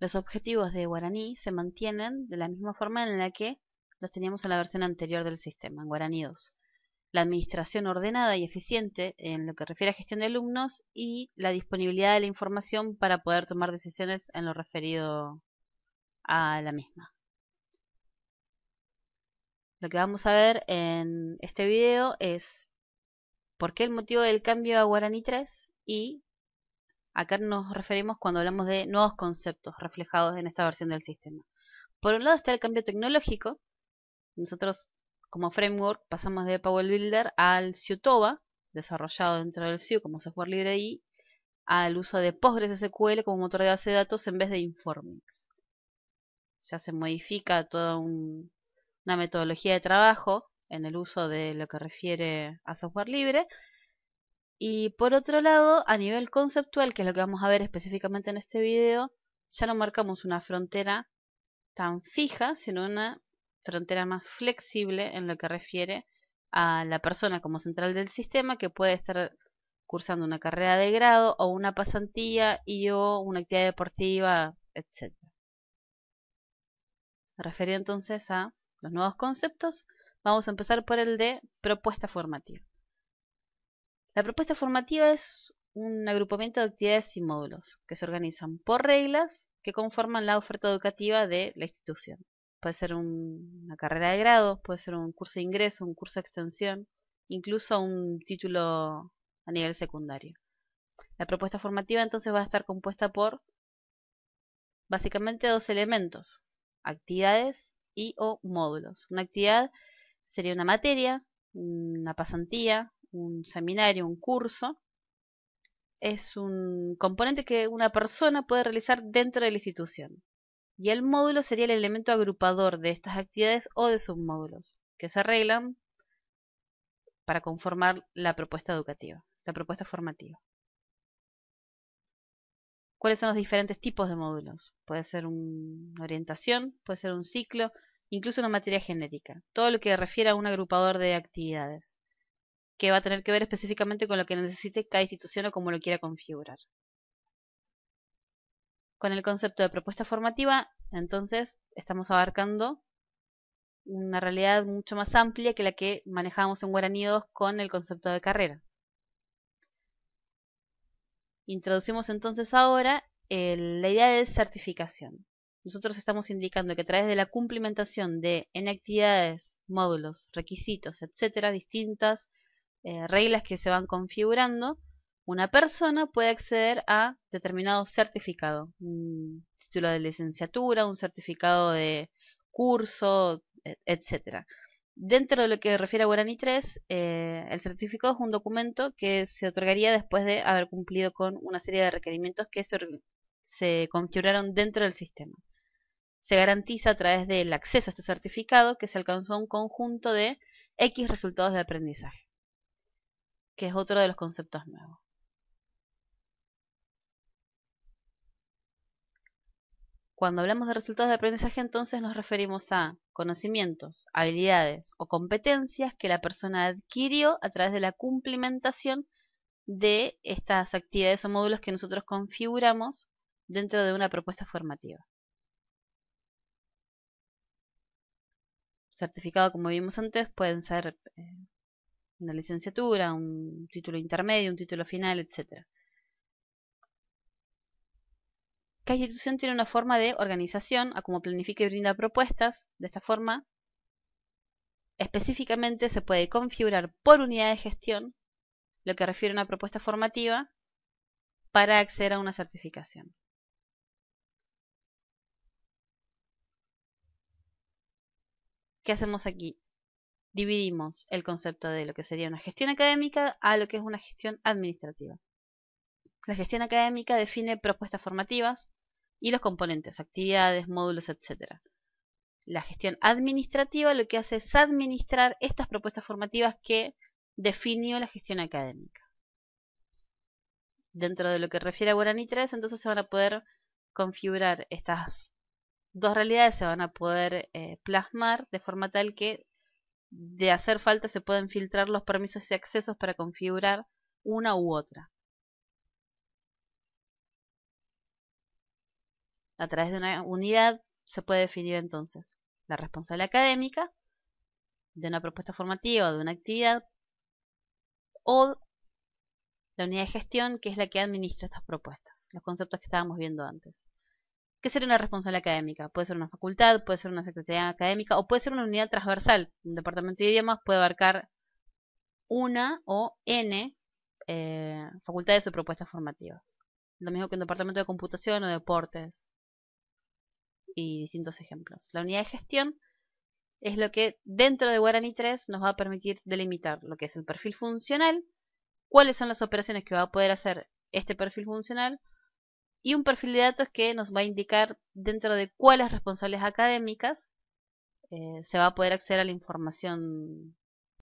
Los objetivos de guaraní se mantienen de la misma forma en la que los teníamos en la versión anterior del sistema, en guaraní 2. La administración ordenada y eficiente en lo que refiere a gestión de alumnos y la disponibilidad de la información para poder tomar decisiones en lo referido a la misma. Lo que vamos a ver en este video es por qué el motivo del cambio a Guaraní 3 y Acá nos referimos cuando hablamos de nuevos conceptos reflejados en esta versión del sistema. Por un lado está el cambio tecnológico. Nosotros como framework pasamos de Power Builder al Toba, desarrollado dentro del Ciu como software libre y al uso de Postgres SQL como motor de base de datos en vez de Informix. Ya se modifica toda una metodología de trabajo en el uso de lo que refiere a software libre y por otro lado, a nivel conceptual, que es lo que vamos a ver específicamente en este video, ya no marcamos una frontera tan fija, sino una frontera más flexible en lo que refiere a la persona como central del sistema que puede estar cursando una carrera de grado o una pasantía y o una actividad deportiva, etc. Me entonces a los nuevos conceptos. Vamos a empezar por el de propuesta formativa. La propuesta formativa es un agrupamiento de actividades y módulos que se organizan por reglas que conforman la oferta educativa de la institución. Puede ser una carrera de grados, puede ser un curso de ingreso, un curso de extensión, incluso un título a nivel secundario. La propuesta formativa entonces va a estar compuesta por básicamente dos elementos, actividades y o módulos. Una actividad sería una materia, una pasantía, un seminario, un curso, es un componente que una persona puede realizar dentro de la institución. Y el módulo sería el elemento agrupador de estas actividades o de submódulos, que se arreglan para conformar la propuesta educativa, la propuesta formativa. ¿Cuáles son los diferentes tipos de módulos? Puede ser una orientación, puede ser un ciclo, incluso una materia genética, todo lo que refiere a un agrupador de actividades que va a tener que ver específicamente con lo que necesite cada institución o cómo lo quiera configurar. Con el concepto de propuesta formativa, entonces, estamos abarcando una realidad mucho más amplia que la que manejábamos en Guaraní 2 con el concepto de carrera. Introducimos entonces ahora eh, la idea de certificación. Nosotros estamos indicando que a través de la cumplimentación de en actividades, módulos, requisitos, etcétera, distintas eh, reglas que se van configurando, una persona puede acceder a determinado certificado, un título de licenciatura, un certificado de curso, e-, etcétera. Dentro de lo que refiere a Guarani 3, eh, el certificado es un documento que se otorgaría después de haber cumplido con una serie de requerimientos que se configuraron dentro del sistema. Se garantiza a través del acceso a este certificado que se alcanzó un conjunto de X resultados de aprendizaje que es otro de los conceptos nuevos. Cuando hablamos de resultados de aprendizaje, entonces nos referimos a conocimientos, habilidades o competencias que la persona adquirió a través de la cumplimentación de estas actividades o módulos que nosotros configuramos dentro de una propuesta formativa. Certificado, como vimos antes, pueden ser una licenciatura, un título intermedio, un título final, etc. Cada institución tiene una forma de organización, a cómo planifica y brinda propuestas. De esta forma, específicamente se puede configurar por unidad de gestión lo que refiere a una propuesta formativa para acceder a una certificación. ¿Qué hacemos aquí? dividimos el concepto de lo que sería una gestión académica a lo que es una gestión administrativa. La gestión académica define propuestas formativas y los componentes, actividades, módulos, etc. La gestión administrativa lo que hace es administrar estas propuestas formativas que definió la gestión académica. Dentro de lo que refiere a Guarani 3, entonces se van a poder configurar estas dos realidades, se van a poder eh, plasmar de forma tal que de hacer falta se pueden filtrar los permisos y accesos para configurar una u otra. A través de una unidad se puede definir entonces la responsable académica de una propuesta formativa o de una actividad o la unidad de gestión que es la que administra estas propuestas, los conceptos que estábamos viendo antes que ser una responsable académica. Puede ser una facultad, puede ser una secretaría académica o puede ser una unidad transversal. Un departamento de idiomas puede abarcar una o n eh, facultades o propuestas formativas. Lo mismo que un departamento de computación o deportes y distintos ejemplos. La unidad de gestión es lo que dentro de Guarani 3 nos va a permitir delimitar lo que es el perfil funcional, cuáles son las operaciones que va a poder hacer este perfil funcional, y un perfil de datos que nos va a indicar dentro de cuáles responsables académicas eh, se va a poder acceder a la información